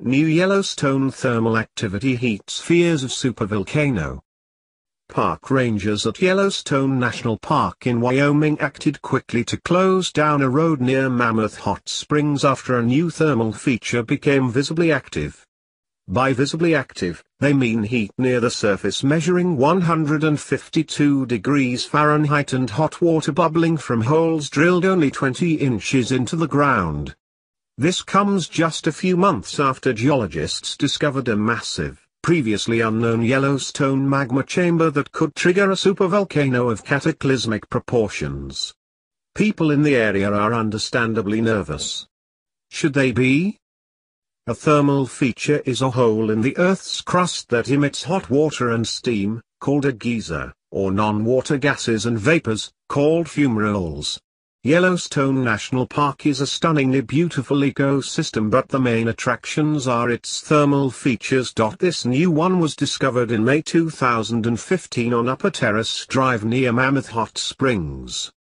New Yellowstone thermal activity heats fears of supervolcano. Park rangers at Yellowstone National Park in Wyoming acted quickly to close down a road near Mammoth Hot Springs after a new thermal feature became visibly active. By visibly active, they mean heat near the surface measuring 152 degrees Fahrenheit and hot water bubbling from holes drilled only 20 inches into the ground. This comes just a few months after geologists discovered a massive, previously unknown Yellowstone magma chamber that could trigger a supervolcano of cataclysmic proportions. People in the area are understandably nervous. Should they be? A thermal feature is a hole in the Earth's crust that emits hot water and steam, called a geyser, or non-water gases and vapors, called fumaroles. Yellowstone National Park is a stunningly beautiful ecosystem but the main attractions are its thermal features. This new one was discovered in May 2015 on Upper Terrace Drive near Mammoth Hot Springs.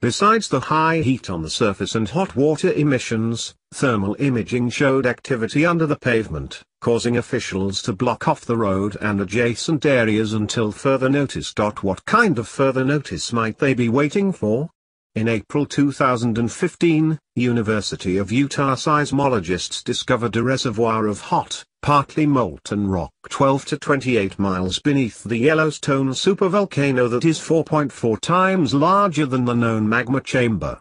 Besides the high heat on the surface and hot water emissions, thermal imaging showed activity under the pavement, causing officials to block off the road and adjacent areas until further notice. What kind of further notice might they be waiting for? In April 2015, University of Utah seismologists discovered a reservoir of hot, partly molten rock 12 to 28 miles beneath the Yellowstone supervolcano that is 4.4 times larger than the known magma chamber.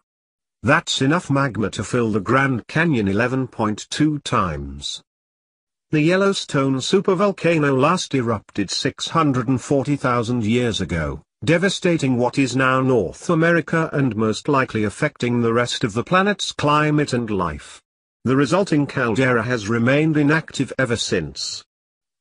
That's enough magma to fill the Grand Canyon 11.2 times. The Yellowstone supervolcano last erupted 640,000 years ago, devastating what is now North America and most likely affecting the rest of the planet's climate and life. The resulting caldera has remained inactive ever since.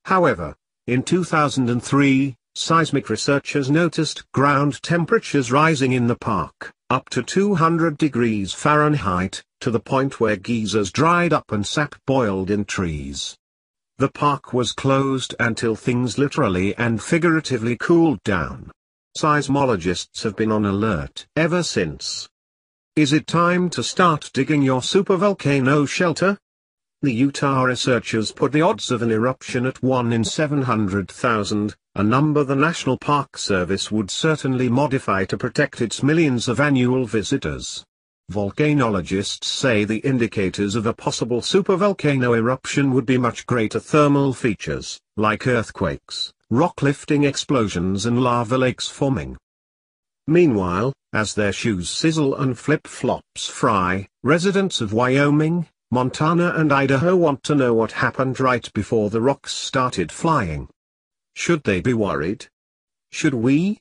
However, in 2003, seismic researchers noticed ground temperatures rising in the park, up to 200 degrees Fahrenheit, to the point where geysers dried up and sap boiled in trees. The park was closed until things literally and figuratively cooled down. Seismologists have been on alert ever since. Is it time to start digging your supervolcano shelter? The Utah researchers put the odds of an eruption at 1 in 700,000, a number the National Park Service would certainly modify to protect its millions of annual visitors. Volcanologists say the indicators of a possible supervolcano eruption would be much greater thermal features, like earthquakes, rock lifting explosions and lava lakes forming. Meanwhile, as their shoes sizzle and flip-flops fry, residents of Wyoming, Montana and Idaho want to know what happened right before the rocks started flying. Should they be worried? Should we?